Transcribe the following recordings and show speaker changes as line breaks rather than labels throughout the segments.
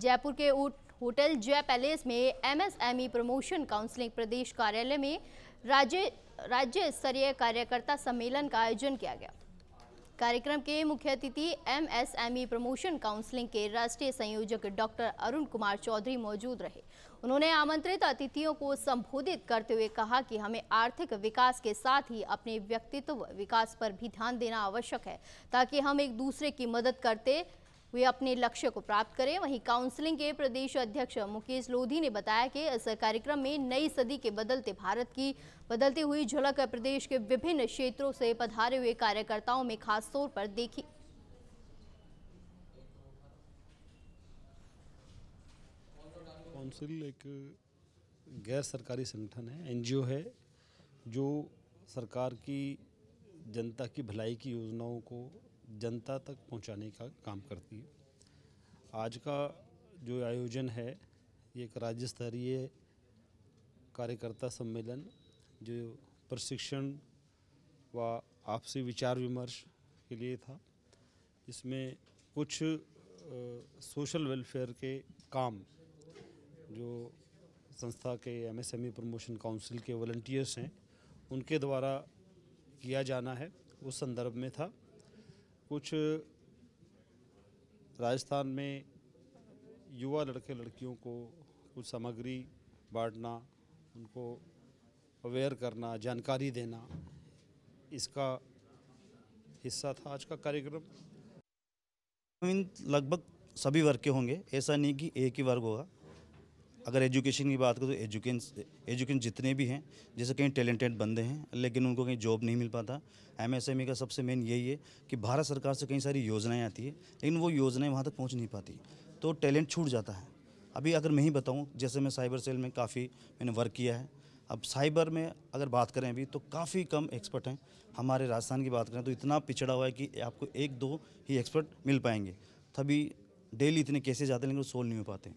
जयपुर के होटल जय पैलेस में एमएसएमई प्रमोशन काउंसलिंग प्रदेश कार्यालय में राज्य राज्य स्तरीय कार्यकर्ता सम्मेलन का आयोजन किया गया कार्यक्रम के मुख्य अतिथि एमएसएमई प्रमोशन काउंसलिंग के राष्ट्रीय संयोजक डॉक्टर अरुण कुमार चौधरी मौजूद रहे उन्होंने आमंत्रित अतिथियों को संबोधित करते हुए कहा कि हमें आर्थिक विकास के साथ ही अपने व्यक्तित्व विकास पर भी ध्यान देना आवश्यक है ताकि हम एक दूसरे की मदद करते वे अपने लक्ष्य को प्राप्त करें वहीं काउंसलिंग के प्रदेश अध्यक्ष मुकेश लोधी ने बताया कि इस कार्यक्रम में नई सदी के बदलते भारत की बदलती हुई झलक प्रदेश के विभिन्न क्षेत्रों से पधारे हुए कार्यकर्ताओं में खास तौर पर देखी
काउंसिल एक गैर सरकारी संगठन है एनजीओ है जो सरकार की जनता की भलाई की योजनाओं को जनता तक पहुंचाने का काम करती है आज का जो आयोजन है ये एक राज्य स्तरीय कार्यकर्ता सम्मेलन जो प्रशिक्षण व आपसी विचार विमर्श के लिए था इसमें कुछ आ, सोशल वेलफेयर के काम जो संस्था के एमएसएमई प्रमोशन काउंसिल के वॉल्टियर्स हैं उनके द्वारा किया जाना है उस संदर्भ में था कुछ राजस्थान में युवा लड़के लड़कियों को कुछ सामग्री बांटना उनको अवेयर करना जानकारी देना इसका हिस्सा था आज का कार्यक्रम
लगभग सभी वर्ग के होंगे ऐसा नहीं कि एक ही वर्ग होगा अगर एजुकेशन की बात करें तो एजुकेशन एजुकेशन जितने भी हैं जैसे कहीं टैलेंटेड बंदे हैं लेकिन उनको कहीं जॉब नहीं मिल पाता एमएसएमई e का सबसे मेन यही है कि भारत सरकार से कई सारी योजनाएं आती है लेकिन वो योजनाएं वहाँ तक पहुँच नहीं पाती तो टैलेंट छूट जाता है अभी अगर मैं ही बताऊँ जैसे मैं साइबर सेल में काफ़ी मैंने वर्क किया है अब साइबर में अगर बात करें अभी तो काफ़ी कम एक्सपर्ट हैं हमारे राजस्थान की बात करें तो इतना पिछड़ा हुआ है कि आपको एक दो ही एक्सपर्ट मिल पाएंगे तभी डेली इतने केसेज आते हैं लेकिन सोल्व नहीं हो पाते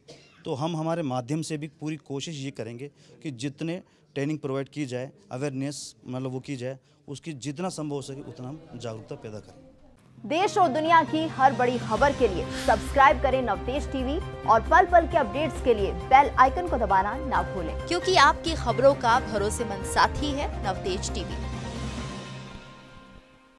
तो हम हमारे माध्यम से भी पूरी कोशिश ये करेंगे कि जितने ट्रेनिंग प्रोवाइड की जाए अवेयरनेस मतलब वो की जाए उसकी जितना संभव हो सके उतना हम जागरूकता पैदा करें
देश और दुनिया की हर बड़ी खबर के लिए सब्सक्राइब करें नवदेश टीवी और पल पल के अपडेट्स के लिए बेल आइकन को दबाना ना भूलें क्योंकि आपकी खबरों का भरोसेमंद साथी है नवतेज टीवी